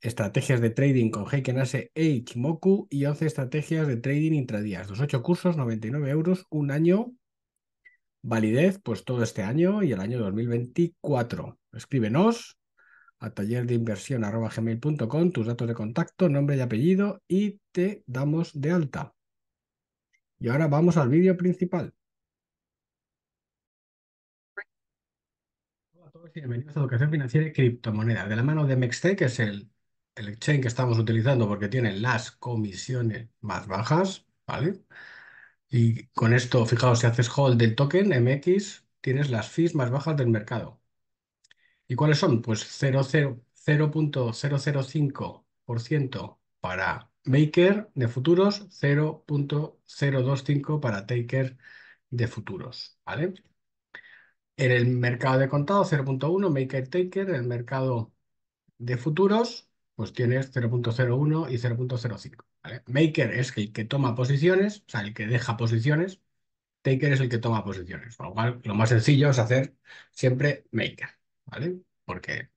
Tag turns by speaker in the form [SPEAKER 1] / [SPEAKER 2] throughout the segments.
[SPEAKER 1] estrategias de trading con Heiken Ashi, e Ichimoku y 11 estrategias de trading intradías. Los 8 cursos, 99 euros, un año, validez, pues todo este año y el año 2024. Escríbenos a taller de gmail.com, tus datos de contacto, nombre y apellido y te damos de alta. Y ahora vamos al vídeo principal. Hola a todos y bienvenidos a Educación Financiera y Criptomonedas, de la mano de Mextech, que es el el exchange que estamos utilizando porque tiene las comisiones más bajas, ¿vale? Y con esto, fijaos, si haces hold del token MX, tienes las fees más bajas del mercado. ¿Y cuáles son? Pues 0.005% para Maker de futuros, 0.025 para Taker de futuros, ¿vale? En el mercado de contado, 0.1, Maker Taker, en el mercado de futuros, pues tienes 0.01 y 0.05. ¿vale? Maker es el que toma posiciones, o sea, el que deja posiciones. Taker es el que toma posiciones. Con lo cual, lo más sencillo es hacer siempre maker, ¿vale? Porque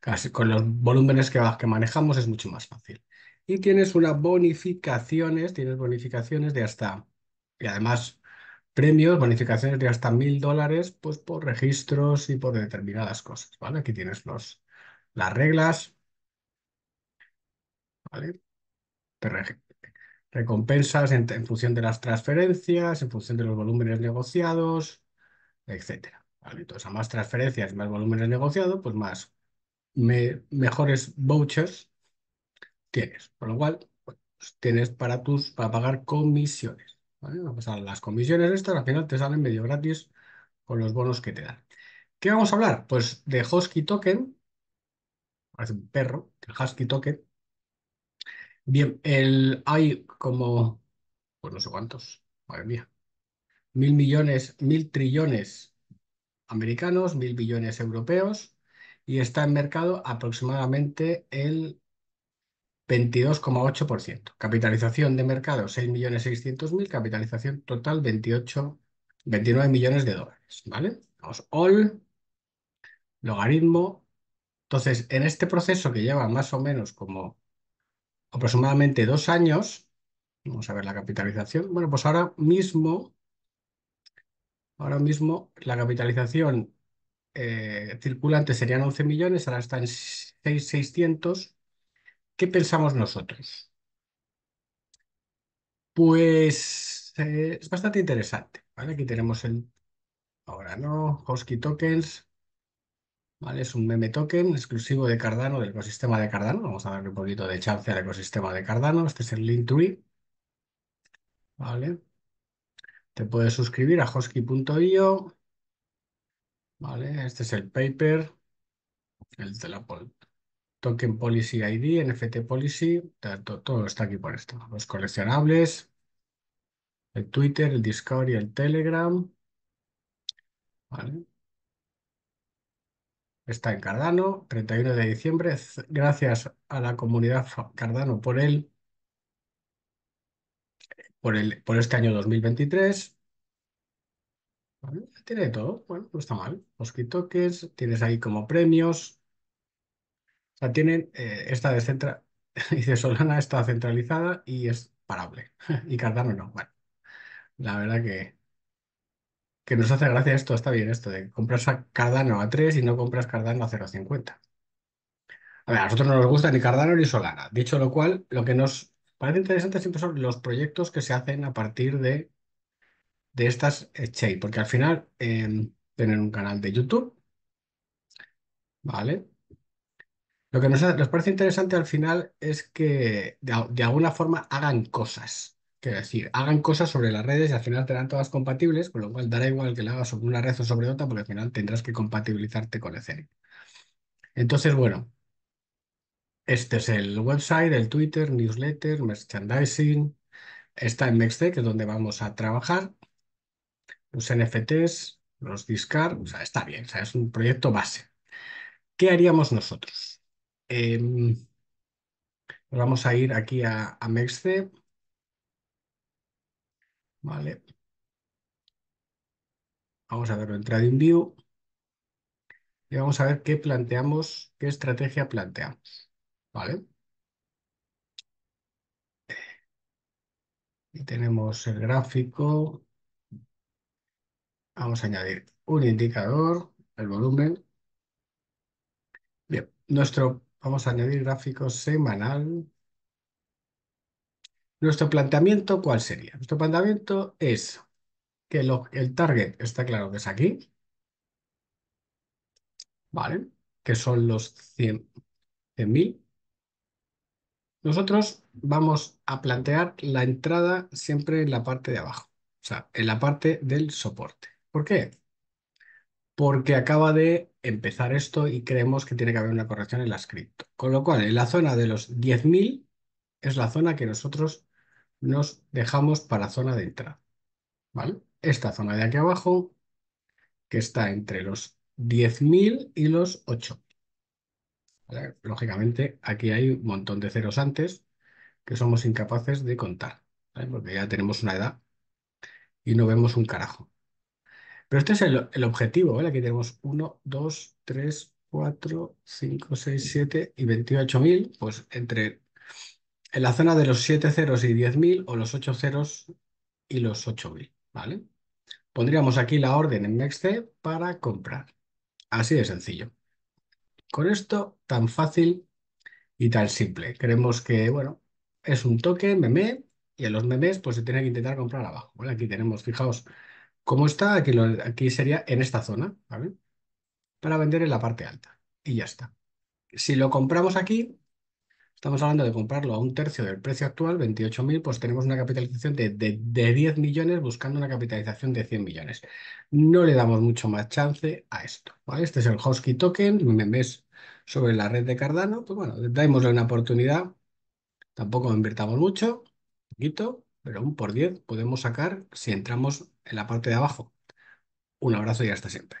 [SPEAKER 1] casi con los volúmenes que, que manejamos es mucho más fácil. Y tienes unas bonificaciones, tienes bonificaciones de hasta, y además premios, bonificaciones de hasta mil dólares, pues por registros y por determinadas cosas, ¿vale? Aquí tienes los, las reglas, ¿vale? recompensas en, función de las transferencias, en función de los volúmenes negociados, etcétera. ¿vale? Entonces, a más transferencias, más volúmenes negociados, pues más mejores vouchers tienes. Por lo cual, pues, tienes para tus para pagar comisiones. ¿vale? las comisiones estas al final te salen medio gratis con los bonos que te dan. ¿Qué vamos a hablar? Pues de Husky Token, parece un perro, el Husky Token, Bien, el, hay como, pues no sé cuántos, madre mía, mil millones, mil trillones americanos, mil billones europeos, y está en mercado aproximadamente el 22,8%. Capitalización de mercado 6.600.000, capitalización total 28, 29 millones de dólares, ¿vale? Vamos, all, logaritmo. Entonces, en este proceso que lleva más o menos como aproximadamente dos años, vamos a ver la capitalización, bueno, pues ahora mismo, ahora mismo la capitalización eh, circulante serían 11 millones, ahora está en 6.600. ¿Qué pensamos nosotros? Pues eh, es bastante interesante. Aquí tenemos el... Ahora no, Hosky Tokens. ¿vale? Es un meme token exclusivo de Cardano, del ecosistema de Cardano. Vamos a darle un poquito de chance al ecosistema de Cardano. Este es el link Linktree, ¿vale? Te puedes suscribir a hosky.io, ¿vale? Este es el paper, el de la token policy ID, NFT policy, todo, todo está aquí por esto. Los coleccionables, el Twitter, el Discord y el Telegram, ¿vale? está en Cardano, 31 de diciembre. Gracias a la comunidad Cardano por él, por el, por este año 2023. tiene todo, bueno, no está mal. Los toques, tienes ahí como premios. O sea, tienen eh, esta descentra, dice Solana, está centralizada y es parable. y Cardano no, bueno. La verdad que que nos hace gracia esto, está bien esto, de compras a Cardano a 3 y no compras Cardano a 0,50. A ver, a nosotros no nos gusta ni Cardano ni Solana. Dicho lo cual, lo que nos parece interesante siempre son los proyectos que se hacen a partir de, de estas exchange, eh, porque al final em, tener un canal de YouTube, ¿vale? Lo que nos, parece interesante al final es que de alguna forma hagan cosas es decir, hagan cosas sobre las redes y al final serán todas compatibles, con lo cual dará igual que la hagas sobre una red o sobre otra, porque al final tendrás que compatibilizarte con Ethereum. Entonces, bueno, este es el website, el Twitter, newsletter, merchandising. Está en mexte que es donde vamos a trabajar. Los NFTs, los discard o sea, está bien, o sea, es un proyecto base. ¿Qué haríamos nosotros? Em, vamos a ir aquí a, a Vale. Vamos a verlo. Entrada en view. Y vamos a ver qué planteamos, qué estrategia planteamos. Vale. Y tenemos el gráfico. Vamos a añadir un indicador, el volumen. Bien, nuestro, vamos a añadir gráfico semanal. Nuestro planteamiento, ¿cuál sería? Nuestro planteamiento es que el target está claro que es aquí. ¿Vale? Que son los 100.000. Nosotros vamos a plantear la entrada siempre en la parte de abajo. O sea, en la parte del soporte. ¿Por qué? Porque acaba de empezar esto y creemos que tiene que haber una corrección en la script. Con lo cual, en la zona de los 10.000 es la zona que nosotros nos dejamos para zona de entrada. ¿vale? Esta zona de aquí abajo, que está entre los 10.000 y los 8. Lógicamente, aquí hay un montón de ceros antes que somos incapaces de contar, porque ya tenemos una edad y no vemos un carajo. Pero este es el, objetivo, Aquí tenemos 1, 2, 3, 4, 5, 6, 7 y 28.000, pues entre en la zona de los 7 ceros y 10.000 o los 8 ceros y los 8.000, ¿vale? Pondríamos aquí la orden en Nextc para comprar. Así de sencillo. Con esto, tan fácil y tan simple. Creemos que, bueno, es un token, meme, y en los memes pues se tiene que intentar comprar abajo. Aquí tenemos, fijaos cómo está, aquí, aquí sería en esta zona, ¿vale? Para vender en la parte alta. Y ya está. Si lo compramos aquí, Estamos hablando de comprarlo a un tercio del precio actual, 28.000, pues tenemos una capitalización de, 10 millones buscando una capitalización de 100 millones. No le damos mucho más chance a esto. Este es el Hosky Token, me ves sobre la red de Cardano. Pues bueno, démosle una oportunidad. Tampoco invirtamos mucho, poquito, pero un por 10 podemos sacar si entramos en la parte de abajo. Un abrazo y hasta siempre.